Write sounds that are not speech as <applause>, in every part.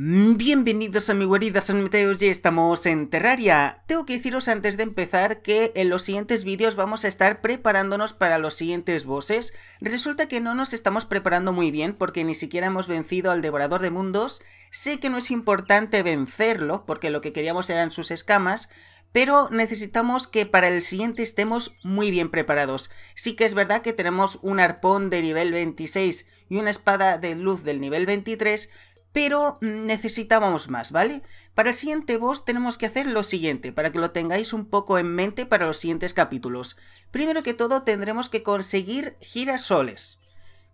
Mm, bienvenidos a mi guarida, son y estamos en Terraria. Tengo que deciros antes de empezar que en los siguientes vídeos vamos a estar preparándonos para los siguientes bosses. Resulta que no nos estamos preparando muy bien porque ni siquiera hemos vencido al Devorador de Mundos. Sé que no es importante vencerlo porque lo que queríamos eran sus escamas, pero necesitamos que para el siguiente estemos muy bien preparados. Sí que es verdad que tenemos un arpón de nivel 26 y una espada de luz del nivel 23, pero necesitábamos más, ¿vale? Para el siguiente boss tenemos que hacer lo siguiente, para que lo tengáis un poco en mente para los siguientes capítulos. Primero que todo tendremos que conseguir girasoles,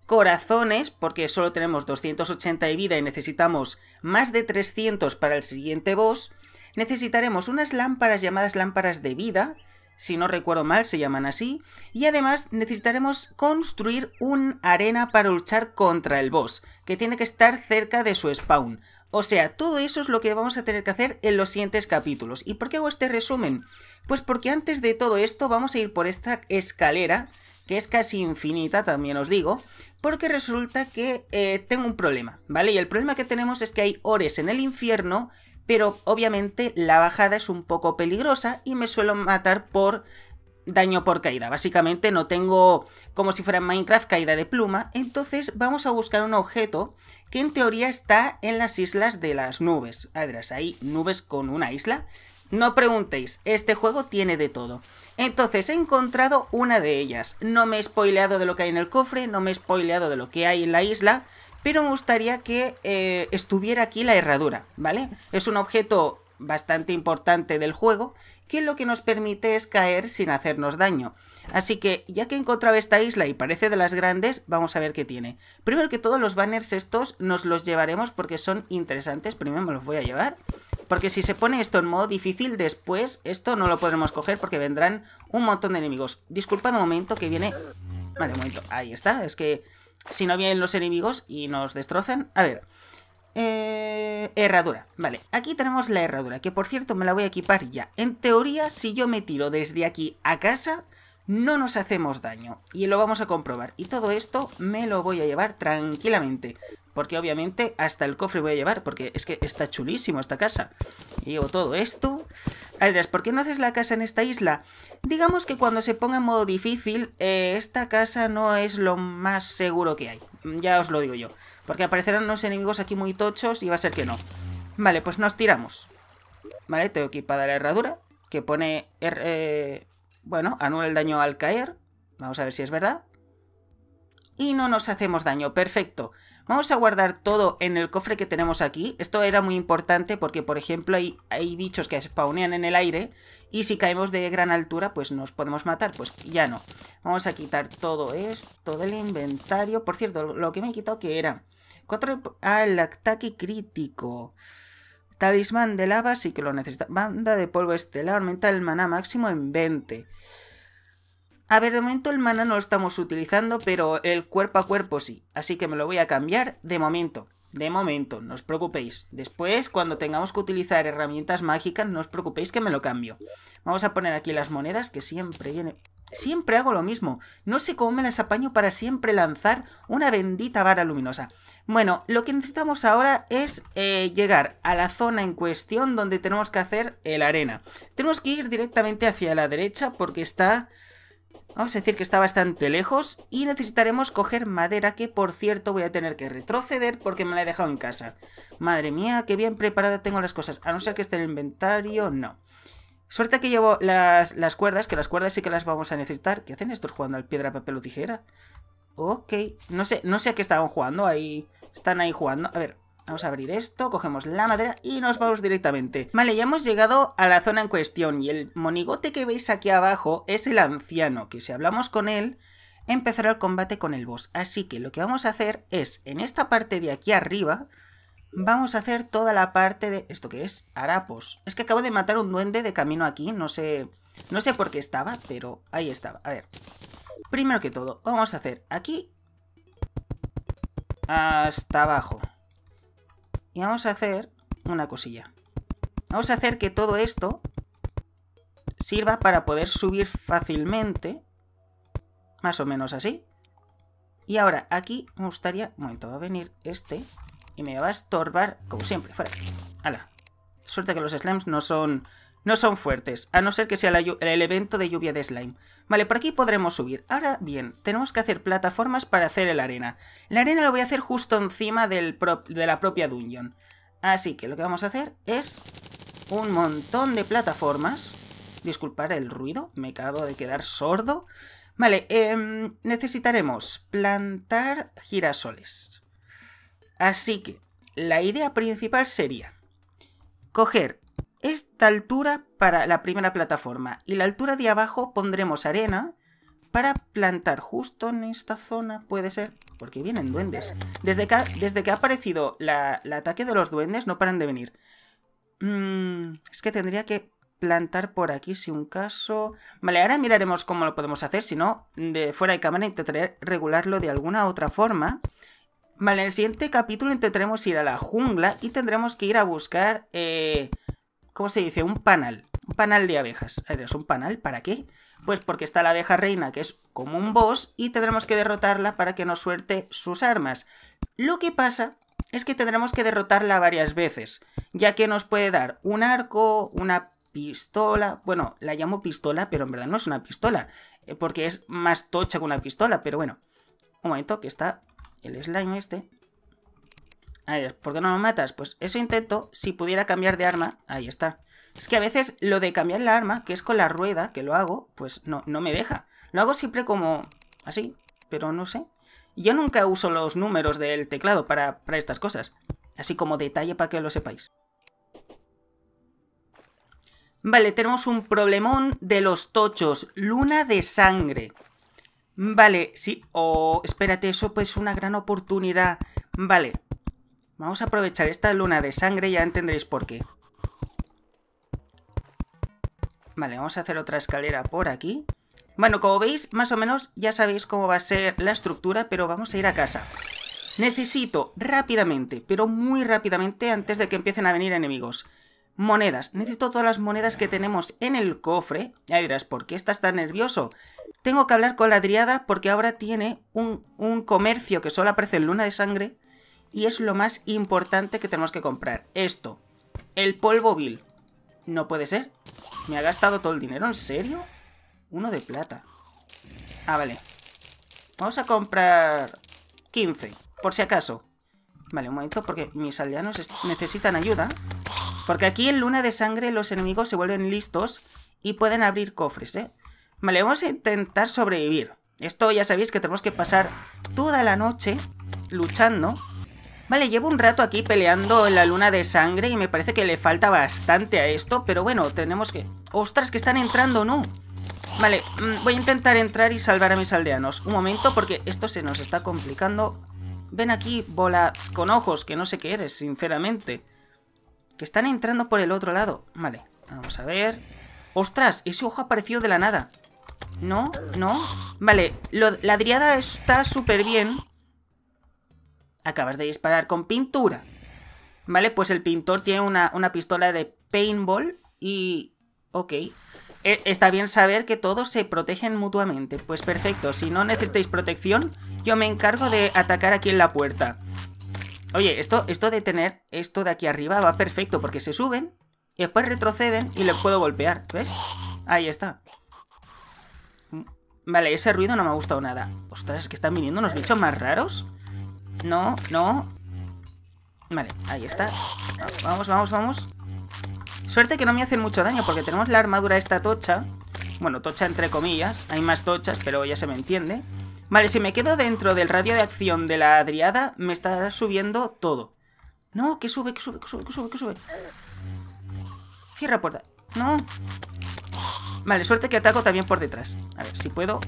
corazones, porque solo tenemos 280 de vida y necesitamos más de 300 para el siguiente boss, necesitaremos unas lámparas llamadas lámparas de vida, si no recuerdo mal se llaman así, y además necesitaremos construir un arena para luchar contra el boss, que tiene que estar cerca de su spawn. O sea, todo eso es lo que vamos a tener que hacer en los siguientes capítulos. ¿Y por qué hago este resumen? Pues porque antes de todo esto vamos a ir por esta escalera, que es casi infinita, también os digo, porque resulta que eh, tengo un problema, ¿vale? Y el problema que tenemos es que hay ores en el infierno pero obviamente la bajada es un poco peligrosa y me suelo matar por daño por caída. Básicamente no tengo, como si fuera Minecraft, caída de pluma. Entonces vamos a buscar un objeto que en teoría está en las islas de las nubes. Adras, hay nubes con una isla. No preguntéis, este juego tiene de todo. Entonces he encontrado una de ellas. No me he spoileado de lo que hay en el cofre, no me he spoileado de lo que hay en la isla pero me gustaría que eh, estuviera aquí la herradura, ¿vale? Es un objeto bastante importante del juego, que lo que nos permite es caer sin hacernos daño. Así que, ya que he encontrado esta isla y parece de las grandes, vamos a ver qué tiene. Primero que todo, los banners estos nos los llevaremos porque son interesantes, primero me los voy a llevar. Porque si se pone esto en modo difícil, después esto no lo podremos coger porque vendrán un montón de enemigos. Disculpad un momento que viene... Vale, un momento, ahí está, es que si no vienen los enemigos y nos destrozan. A ver. Eh, herradura, vale, aquí tenemos la herradura Que por cierto me la voy a equipar ya En teoría, si yo me tiro desde aquí a casa No nos hacemos daño Y lo vamos a comprobar Y todo esto me lo voy a llevar tranquilamente porque obviamente hasta el cofre voy a llevar, porque es que está chulísimo esta casa. Y llevo todo esto. Aldras, ¿por qué no haces la casa en esta isla? Digamos que cuando se ponga en modo difícil, eh, esta casa no es lo más seguro que hay. Mm, ya os lo digo yo. Porque aparecerán unos enemigos aquí muy tochos y va a ser que no. Vale, pues nos tiramos. Vale, tengo equipada la herradura, que pone... Er, eh, bueno, anula el daño al caer. Vamos a ver si es verdad. Y no nos hacemos daño, Perfecto. Vamos a guardar todo en el cofre que tenemos aquí. Esto era muy importante porque, por ejemplo, hay, bichos que spawnean en el aire y si caemos de gran altura, pues nos podemos matar. Pues ya no. Vamos a quitar todo esto del inventario. Por cierto, lo que me he quitado que era... Cuatro... Ah, el ataque crítico. Talismán de lava sí que lo necesita. Banda de polvo estelar aumenta el maná máximo en 20. A ver, de momento el mana no lo estamos utilizando, pero el cuerpo a cuerpo sí. Así que me lo voy a cambiar de momento. De momento, no os preocupéis. Después, cuando tengamos que utilizar herramientas mágicas, no os preocupéis que me lo cambio. Vamos a poner aquí las monedas, que siempre viene... Siempre hago lo mismo. No sé cómo me las apaño para siempre lanzar una bendita vara luminosa. Bueno, lo que necesitamos ahora es eh, llegar a la zona en cuestión donde tenemos que hacer el arena. Tenemos que ir directamente hacia la derecha porque está Vamos a decir que está bastante lejos y necesitaremos coger madera que, por cierto, voy a tener que retroceder porque me la he dejado en casa. Madre mía, qué bien preparada tengo las cosas. A no ser que esté en el inventario, no. Suerte que llevo las, cuerdas, que las cuerdas sí que las vamos a necesitar. ¿Qué hacen estos jugando al piedra, papel o tijera? Ok, no sé, no sé a qué estaban jugando ahí. Están ahí jugando. A ver, Vamos a abrir esto, cogemos la madera y nos vamos directamente. Vale, ya hemos llegado a la zona en cuestión y el monigote que veis aquí abajo es el anciano, que si hablamos con él, empezará el combate con el boss. Así que lo que vamos a hacer es, en esta parte de aquí arriba, vamos a hacer toda la parte de... ¿Esto que es? Harapos. Es que acabo de matar un duende de camino aquí, no sé... No sé por qué estaba, pero ahí estaba. A ver. Primero que todo, vamos a hacer aquí... Hasta abajo. Y vamos a hacer una cosilla. Vamos a hacer que todo esto sirva para poder subir fácilmente. Más o menos así. Y ahora aquí me gustaría... Un momento, va a venir este. Y me va a estorbar, como siempre. Fuera. Hala. Suerte que los slams no son no son fuertes, a no ser que sea el evento de lluvia de slime. Vale, por aquí podremos subir. Ahora bien, tenemos que hacer plataformas para hacer el arena. La arena lo voy a hacer justo encima de la propia dungeon. Así que lo que vamos a hacer es un montón de plataformas. Disculpar el ruido, me acabo de quedar sordo. Vale, em, necesitaremos plantar girasoles. Así que la idea principal sería coger esta altura para la primera plataforma y la altura de abajo pondremos arena para plantar justo en esta zona, puede ser, porque vienen duendes. Desde que ha, desde que ha aparecido el ataque de los duendes no paran de venir. Mm, es que tendría que plantar por aquí si un caso... Vale, ahora miraremos cómo lo podemos hacer, si no, de fuera de cámara intentaré regularlo de alguna otra forma. Vale, en el siguiente capítulo intentaremos ir a la jungla y tendremos que ir a buscar... Eh, ¿Cómo se dice? Un panal. Un panal de abejas. ¿Es un panal? ¿Para qué? Pues porque está la abeja reina, que es como un boss, y tendremos que derrotarla para que nos suelte sus armas. Lo que pasa es que tendremos que derrotarla varias veces, ya que nos puede dar un arco, una pistola. Bueno, la llamo pistola, pero en verdad no es una pistola, eh, porque es más tocha que una pistola, pero bueno. Un momento, que está el slime este ver, ¿Por qué no lo matas? Pues eso intento, si pudiera cambiar de arma, ahí está. Es que a veces lo de cambiar la arma, que es con la rueda, que lo hago, pues no, no me deja. Lo hago siempre como así, pero no sé. Yo nunca uso los números del teclado para, para estas cosas. Así como detalle para que lo sepáis. Vale, tenemos un problemón de los tochos. Luna de sangre. Vale, sí. O oh, espérate, eso pues es una gran oportunidad. Vale, Vamos a aprovechar esta luna de sangre, ya entenderéis por qué. Vale, vamos a hacer otra escalera por aquí. Bueno, como veis, más o menos ya sabéis cómo va a ser la estructura, pero vamos a ir a casa. Necesito rápidamente, pero muy rápidamente, antes de que empiecen a venir enemigos, monedas. Necesito todas las monedas que tenemos en el cofre. Ya dirás, ¿por qué estás tan nervioso? Tengo que hablar con la Driada porque ahora tiene un, un comercio que solo aparece en Luna de Sangre y es lo más importante que tenemos que comprar. Esto, el polvo vil. No puede ser. ¿Me ha gastado todo el dinero? ¿En serio? Uno de plata. Ah, vale. Vamos a comprar 15, por si acaso. Vale, un momento, porque mis aldeanos necesitan ayuda. Porque aquí en Luna de Sangre los enemigos se vuelven listos y pueden abrir cofres, ¿eh? Vale, vamos a intentar sobrevivir. Esto ya sabéis que tenemos que pasar toda la noche luchando Vale, llevo un rato aquí peleando en la luna de sangre y me parece que le falta bastante a esto, pero bueno, tenemos que... ¡Ostras, que están entrando, no! Vale, mm, voy a intentar entrar y salvar a mis aldeanos. Un momento, porque esto se nos está complicando. Ven aquí, bola con ojos, que no sé qué eres, sinceramente. Que están entrando por el otro lado. Vale, vamos a ver. ¡Ostras! Ese ojo apareció de la nada. ¿No? ¿No? Vale, la driada está súper bien. Acabas de disparar con pintura. Vale, pues el pintor tiene una, pistola de paintball y... Ok. E, está bien saber que todos se protegen mutuamente. Pues perfecto, si no necesitáis protección, yo me encargo de atacar aquí en la puerta. Oye, esto, esto de tener esto de aquí arriba va perfecto, porque se suben y después retroceden y les puedo golpear, ¿ves? Ahí está. Mm, vale, ese ruido no me ha gustado nada. Ostras, es que están viniendo unos bichos más raros. No, no. Vale, ahí está. Vamos, vamos, vamos. Suerte que no me hacen mucho daño porque tenemos la armadura esta tocha. Bueno, tocha entre comillas. Hay más tochas, pero ya se me entiende. Vale, si me quedo dentro del radio de acción de la Adriada, me estará subiendo todo. No, que sube, que sube, que sube, que sube, que sube. Cierra puerta. No. Vale, suerte que ataco también por detrás. A ver, si puedo.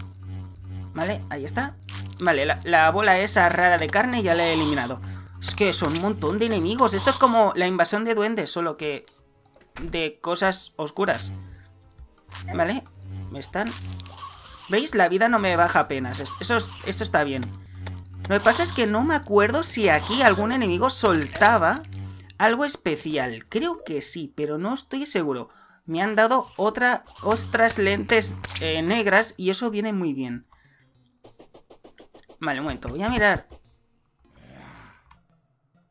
Vale, ahí está. Vale, la, bola esa rara de carne ya la he eliminado. Es que son un montón de enemigos. Esto es como la invasión de duendes, solo que... De cosas oscuras. Vale, me están... ¿Veis? La vida no me baja apenas. Eso, eso está bien. Lo que pasa es que no me acuerdo si aquí algún enemigo soltaba algo especial. Creo que sí, pero no estoy seguro. Me han dado otra, ostras lentes eh, negras y eso viene muy bien. Vale, un momento, voy a mirar.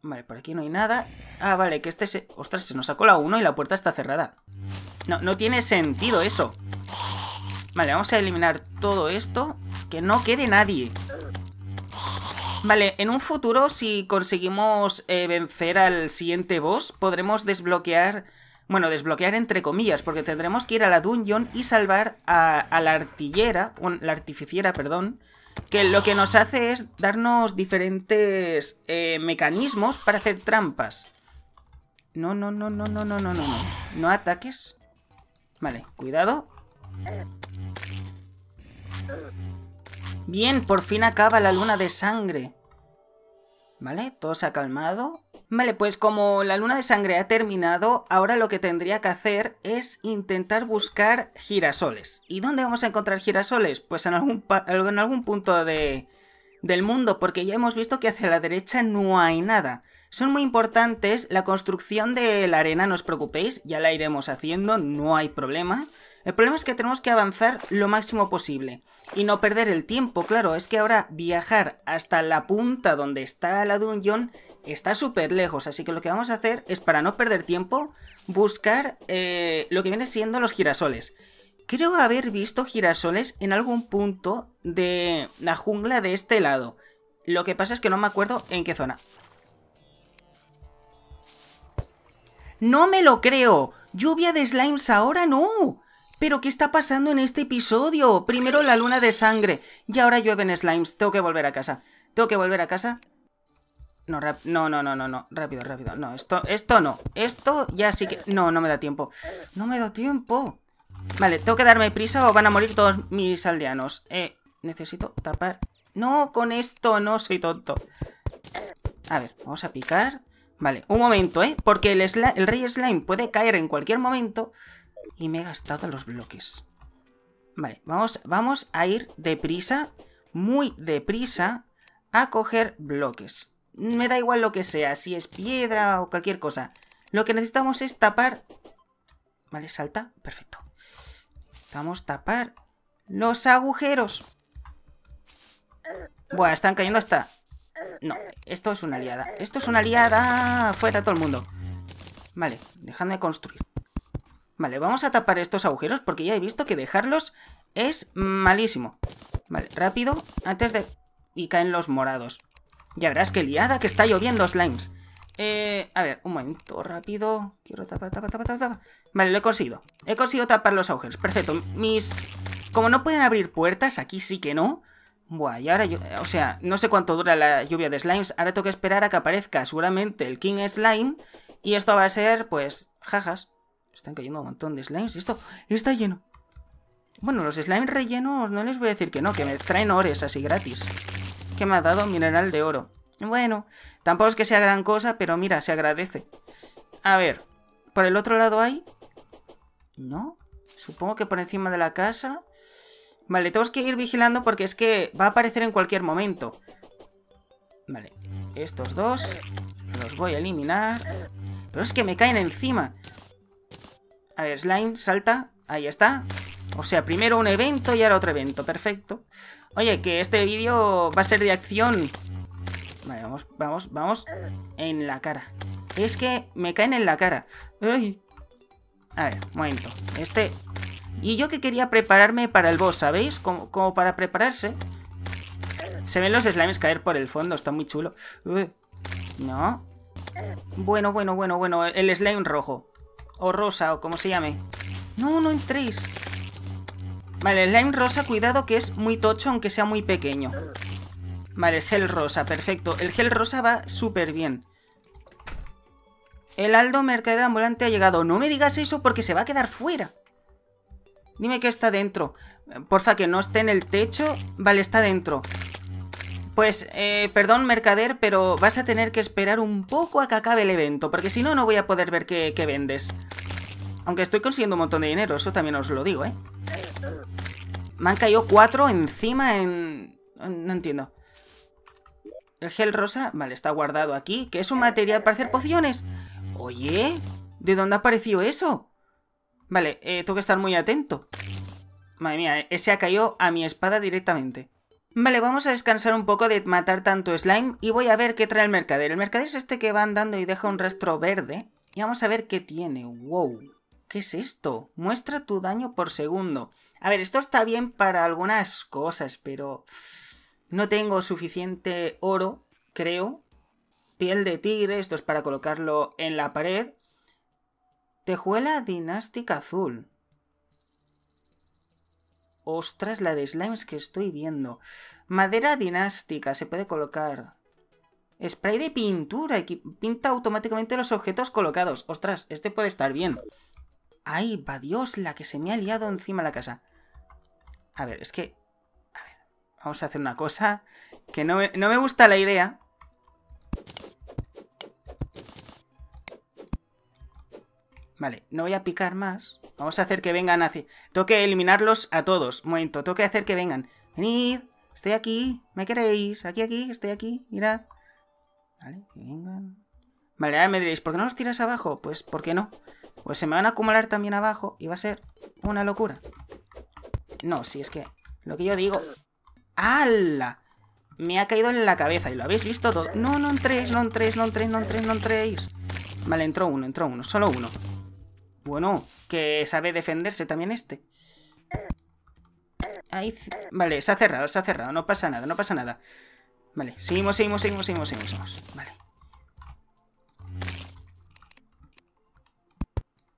Vale, por aquí no hay nada. Ah, vale, que este se... Ostras, se nos sacó la 1 y la puerta está cerrada. No, no tiene sentido eso. Vale, vamos a eliminar todo esto. Que no quede nadie. Vale, en un futuro, si conseguimos eh, vencer al siguiente boss, podremos desbloquear bueno, desbloquear entre comillas, porque tendremos que ir a la dungeon y salvar a, la artillera, un, la artificiera, perdón, que lo que nos hace es darnos diferentes eh, mecanismos para hacer trampas. No, no, no, no, no, no, no, no, no. No ataques. Vale, cuidado. Bien, por fin acaba la luna de sangre. Vale, todo se ha calmado. Vale, pues como la luna de sangre ha terminado, ahora lo que tendría que hacer es intentar buscar girasoles. ¿Y dónde vamos a encontrar girasoles? Pues en algún, en algún punto de, del mundo, porque ya hemos visto que hacia la derecha no hay nada. Son muy importantes la construcción de la arena, no os preocupéis, ya la iremos haciendo, no hay problema. El problema es que tenemos que avanzar lo máximo posible y no perder el tiempo, claro, es que ahora viajar hasta la punta donde está la dungeon está súper lejos, así que lo que vamos a hacer es, para no perder tiempo, buscar eh, lo que viene siendo los girasoles. Creo haber visto girasoles en algún punto de la jungla de este lado. Lo que pasa es que no me acuerdo en qué zona. ¡No me lo creo! ¡Lluvia de slimes ahora no! ¿Pero qué está pasando en este episodio? Primero la luna de sangre y ahora llueven slimes. Tengo que volver a casa. Tengo que volver a casa. No, no, no, no, no, Rápido, rápido. No, esto, esto no. Esto ya sí que... No, no me da tiempo. No me da tiempo. Vale, tengo que darme prisa o van a morir todos mis aldeanos. Eh, necesito tapar... No, con esto no soy tonto. A ver, vamos a picar. Vale, un momento, ¿eh? Porque el rey slime puede caer en cualquier momento... Y me he gastado los bloques. Vale, vamos, vamos a ir deprisa, muy deprisa, a coger bloques. Me da igual lo que sea, si es piedra o cualquier cosa. Lo que necesitamos es tapar... Vale, salta. Perfecto. Vamos a tapar los agujeros. Buah, están cayendo hasta... No, esto es una liada. Esto es una liada. Fuera todo el mundo. Vale, dejadme construir. Vale, vamos a tapar estos agujeros porque ya he visto que dejarlos es malísimo. Vale, rápido, antes de... Y caen los morados. Ya verás que liada que está lloviendo slimes. Eh, a ver, un momento, rápido. Quiero tapar, tapar, tapar, tapar. Vale, lo he conseguido. He conseguido tapar los agujeros. Perfecto. Mis... Como no pueden abrir puertas, aquí sí que no. Buah, y ahora yo... O sea, no sé cuánto dura la lluvia de slimes. Ahora tengo que esperar a que aparezca seguramente el King Slime. Y esto va a ser, pues, jajas. Están cayendo un montón de slimes. Esto está lleno. Bueno, los slimes rellenos no les voy a decir que no, que me traen ores así gratis. Que me ha dado mineral de oro. Bueno, tampoco es que sea gran cosa, pero mira, se agradece. A ver, por el otro lado hay... ¿No? Supongo que por encima de la casa... Vale, tengo que ir vigilando porque es que va a aparecer en cualquier momento. Vale, estos dos los voy a eliminar. Pero es que me caen encima. A ver, slime, salta. Ahí está. O sea, primero un evento y ahora otro evento. Perfecto. Oye, que este vídeo va a ser de acción. Vale, vamos, vamos, vamos. En la cara. Es que me caen en la cara. Ay. A ver, momento. Este... Y yo que quería prepararme para el boss, ¿sabéis? Como, para prepararse. Se ven los slimes caer por el fondo. Está muy chulo. No. Bueno, bueno, bueno, bueno. El slime rojo. O rosa, o como se llame. No, no entréis. Vale, el slime rosa, cuidado que es muy tocho, aunque sea muy pequeño. Vale, el gel rosa, perfecto. El gel rosa va súper bien. El Aldo Mercader Ambulante ha llegado. No me digas eso porque se va a quedar fuera. Dime que está dentro. Porfa, que no esté en el techo. Vale, está dentro. Pues, eh, perdón, mercader, pero vas a tener que esperar un poco a que acabe el evento, porque si no, no voy a poder ver qué, vendes. Aunque estoy consiguiendo un montón de dinero, eso también os lo digo, ¿eh? Me han caído cuatro encima en... No entiendo. El gel rosa, vale, está guardado aquí, que es un material para hacer pociones. Oye, ¿de dónde apareció eso? Vale, eh, tengo que estar muy atento. Madre mía, ese eh, ha caído a mi espada directamente. Vale, vamos a descansar un poco de matar tanto slime y voy a ver qué trae el mercader. El mercader es este que va andando y deja un rastro verde. Y vamos a ver qué tiene. ¡Wow! ¿Qué es esto? Muestra tu daño por segundo. A ver, esto está bien para algunas cosas, pero... No tengo suficiente oro, creo. Piel de tigre, esto es para colocarlo en la pared. Tejuela dinástica azul. Ostras, la de slimes que estoy viendo. Madera dinástica, se puede colocar. Spray de pintura, que pinta automáticamente los objetos colocados. Ostras, este puede estar bien. ¡Ay, va Dios! La que se me ha liado encima la casa. A ver, es que... A ver, vamos a hacer una cosa que no no me gusta la idea. Vale, no voy a picar más. Vamos a hacer que vengan hacia... Tengo que eliminarlos a todos. Un momento, tengo que hacer que vengan. Venid, estoy aquí, me queréis. Aquí, aquí, estoy aquí, mirad. Vale, que vengan. Vale, ahora me diréis, ¿por qué no los tiras abajo? Pues, ¿por qué no? Pues se me van a acumular también abajo y va a ser una locura. No, si es que lo que yo digo... ¡Hala! Me ha caído en la cabeza y lo habéis visto todo. No, no entréis, no entréis, no entréis, no entréis, no entréis. Vale, entró uno, entró uno, solo uno. Bueno, que sabe defenderse también este. Ahí... Vale, se ha cerrado, se ha cerrado. No pasa nada, no pasa nada. Vale, seguimos, seguimos, seguimos, seguimos, seguimos. Vale.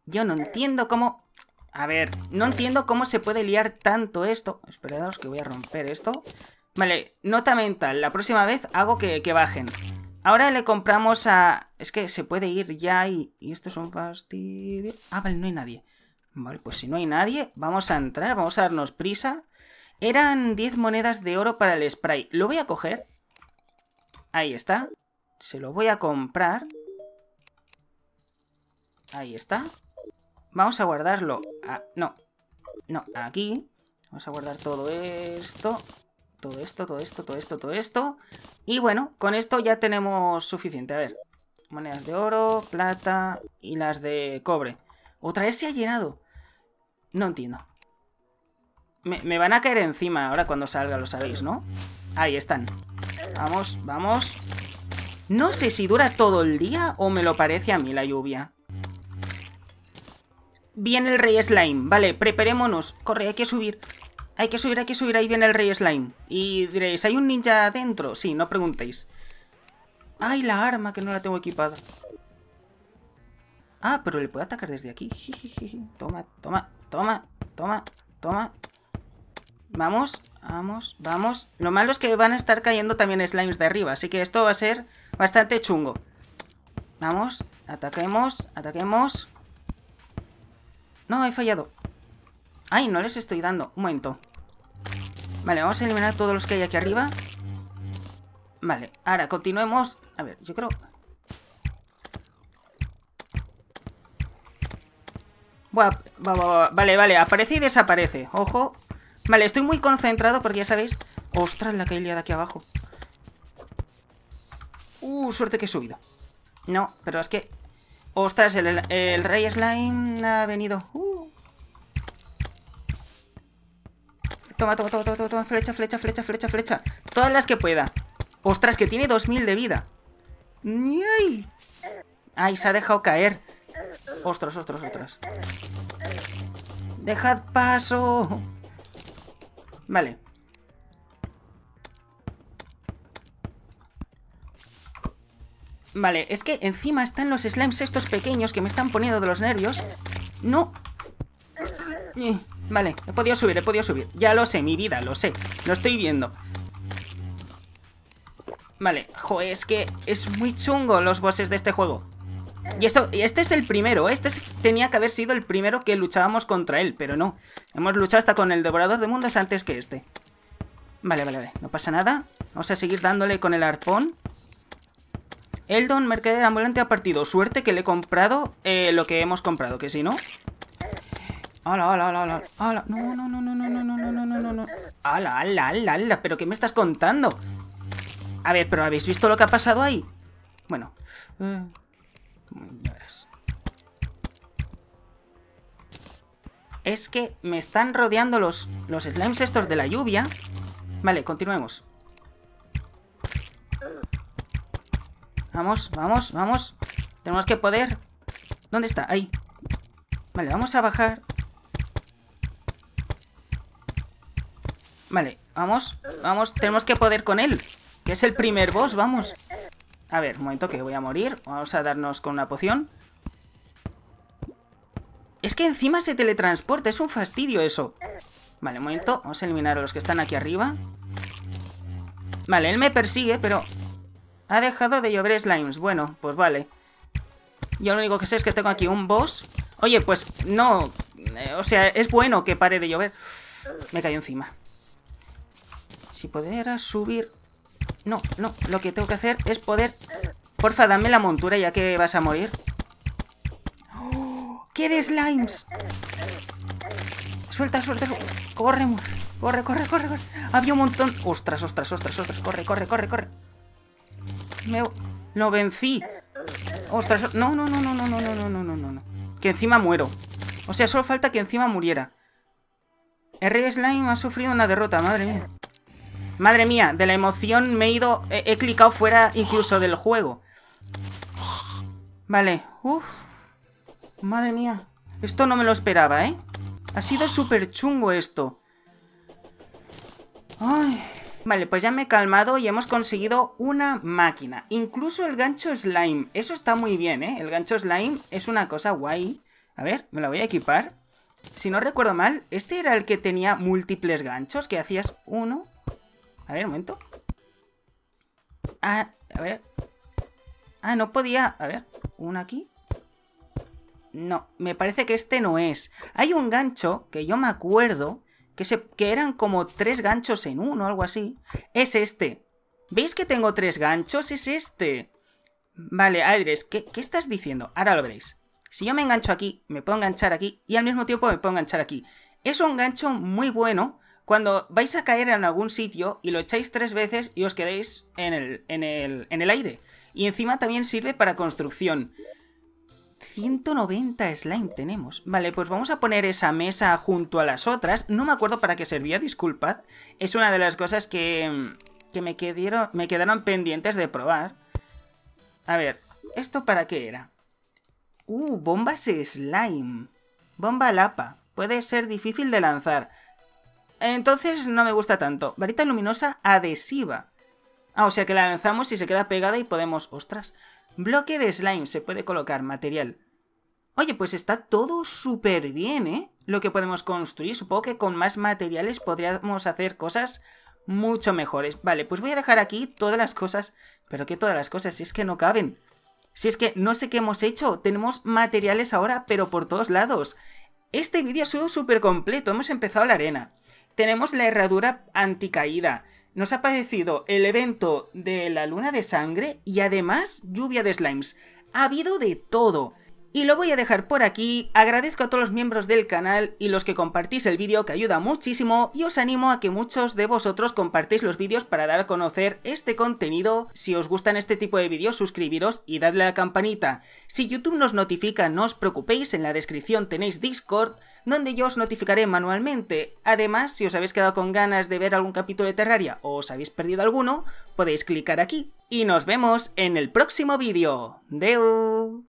Yo no entiendo cómo... A ver, no entiendo cómo se puede liar tanto esto. Esperados que voy a romper esto. Vale, nota mental. La próxima vez hago que, que bajen. Ahora le compramos a... Es que se puede ir ya y, y es un fastidio. Ah, vale, no hay nadie. Vale, pues si no hay nadie, vamos a entrar, vamos a darnos prisa. Eran 10 monedas de oro para el spray. Lo voy a coger. Ahí está. Se lo voy a comprar. Ahí está. Vamos a guardarlo. no. No, aquí. Vamos a guardar todo esto todo esto, todo esto, todo esto, todo esto. Y bueno, con esto ya tenemos suficiente. A ver, monedas de oro, plata y las de cobre. Otra vez se ha llenado. No entiendo. Me, van a caer encima ahora cuando salga, lo sabéis, ¿no? Ahí están. Vamos, vamos. No sé si dura todo el día o me lo parece a mí la lluvia. Viene el rey slime. Vale, preparémonos. Corre, hay que subir. Hay que subir, hay que subir, ahí viene el rey slime. Y diréis, ¿hay un ninja adentro? Sí, no preguntéis. ¡Ay, la arma que no la tengo equipada! Ah, pero le puedo atacar desde aquí. <laughs> Toma, toma, toma, toma, toma. Vamos, vamos, vamos. Lo malo es que van a estar cayendo también slimes de arriba, así que esto va a ser bastante chungo. Vamos, ataquemos, ataquemos. No, he fallado. Ay, no les estoy dando. Un momento. Vale, vamos a eliminar todos los que hay aquí arriba. Vale, ahora continuemos. A ver, yo creo... vale, vale, aparece y desaparece. Ojo. Vale, estoy muy concentrado porque ya sabéis... Ostras, la que hay liada aquí abajo. Uh, suerte que he subido. No, pero es que... Ostras, el, el, el rey slime ha venido. Uh. Toma, toma, toma, toma, toma, flecha, flecha, flecha, flecha, flecha. Todas las que pueda. Ostras, que tiene 2000 de vida. ¡Ay! ¡Ay, se ha dejado caer! Ostras, ostras, ostras. ¡Dejad paso! Vale. Vale, es que encima están los slimes estos pequeños que me están poniendo de los nervios. ¡No! Eh. Vale, he podido subir, he podido subir. Ya lo sé, mi vida, lo sé. Lo estoy viendo. Vale, jo, es que es muy chungo los bosses de este juego. Y esto, este es el primero, ¿eh? este tenía que haber sido el primero que luchábamos contra él, pero no. Hemos luchado hasta con el Devorador de Mundos antes que este. Vale, vale, vale, no pasa nada. Vamos a seguir dándole con el arpón. Eldon, mercader ambulante, ha partido. Suerte que le he comprado eh, lo que hemos comprado, que si no, ¡Hala, hala, hola, hola, ¡Hala! No, no, no, no, no, no, no, no, no, no, hala, hala, hala! pero qué me estás contando? A ver, ¿pero habéis visto lo que ha pasado ahí? Bueno. Eh, es que me están rodeando los, los slimes estos de la lluvia. Vale, continuemos. Vamos, vamos, vamos. Tenemos que poder. ¿Dónde está? Ahí. Vale, vamos a bajar Vale, vamos, vamos, tenemos que poder con él. Que es el primer boss, vamos. A ver, un momento que voy a morir. Vamos a darnos con una poción. Es que encima se teletransporta, es un fastidio eso. Vale, un momento, vamos a eliminar a los que están aquí arriba. Vale, él me persigue, pero... Ha dejado de llover slimes. Bueno, pues vale. Yo lo único que sé es que tengo aquí un boss. Oye, pues no... Eh, o sea, es bueno que pare de llover. Me cayó encima. Si pudiera subir... No, no, lo que tengo que hacer es poder... Porfa, dame la montura ya que vas a morir. ¡Qué de slimes! Suelta, suelta, Corremos, Corre, corre, corre, corre, Había un montón... Ostras, ostras, ostras, ostras. Corre, corre, corre, corre. Me... Lo vencí. Ostras, no, no, no, no, no, no, no, no, no, no, no. Que encima muero. O sea, solo falta que encima muriera. El Slime ha sufrido una derrota, madre mía. Madre mía, de la emoción me he ido... He, clicado fuera incluso del juego. Vale, uff. Madre mía. Esto no me lo esperaba, ¿eh? Ha sido súper chungo esto. Vale, pues ya me he calmado y hemos conseguido una máquina. Incluso el gancho slime. Eso está muy bien, ¿eh? El gancho slime es una cosa guay. A ver, me la voy a equipar. Si no recuerdo mal, este era el que tenía múltiples ganchos, que hacías uno, a ver, un momento. Ah, a ver. Ah, no podía... A ver, una aquí. No, me parece que este no es. Hay un gancho que yo me acuerdo que, se, que eran como tres ganchos en uno, algo así. Es este. ¿Veis que tengo tres ganchos? Es este. Vale, aires ¿qué, ¿qué estás diciendo? Ahora lo veréis. Si yo me engancho aquí, me puedo enganchar aquí y al mismo tiempo me puedo enganchar aquí. Es un gancho muy bueno cuando vais a caer en algún sitio y lo echáis tres veces y os quedéis en el, aire. Y encima también sirve para construcción. 190 slime tenemos. Vale, pues vamos a poner esa mesa junto a las otras. No me acuerdo para qué servía, disculpad. Es una de las cosas que, que me, quedaron, me quedaron pendientes de probar. A ver, ¿esto para qué era? Uh, bombas slime. Bomba lapa. Puede ser difícil de lanzar. Entonces no me gusta tanto. Varita luminosa adhesiva. Ah, o sea que la lanzamos y se queda pegada y podemos... ¡Ostras! Bloque de slime. Se puede colocar material. Oye, pues está todo súper bien, ¿eh? Lo que podemos construir. Supongo que con más materiales podríamos hacer cosas mucho mejores. Vale, pues voy a dejar aquí todas las cosas. Pero que todas las cosas, si es que no caben. Si es que no sé qué hemos hecho. Tenemos materiales ahora, pero por todos lados. Este vídeo ha sido súper completo. Hemos empezado la arena tenemos la herradura anticaída. Nos ha parecido el evento de la luna de sangre y además lluvia de slimes. Ha habido de todo. Y lo voy a dejar por aquí, agradezco a todos los miembros del canal y los que compartís el vídeo que ayuda muchísimo y os animo a que muchos de vosotros compartáis los vídeos para dar a conocer este contenido. Si os gustan este tipo de vídeos suscribiros y dadle a la campanita. Si YouTube nos notifica no os preocupéis, en la descripción tenéis Discord donde yo os notificaré manualmente. Además, si os habéis quedado con ganas de ver algún capítulo de Terraria o os habéis perdido alguno, podéis clicar aquí. Y nos vemos en el próximo vídeo. Deu.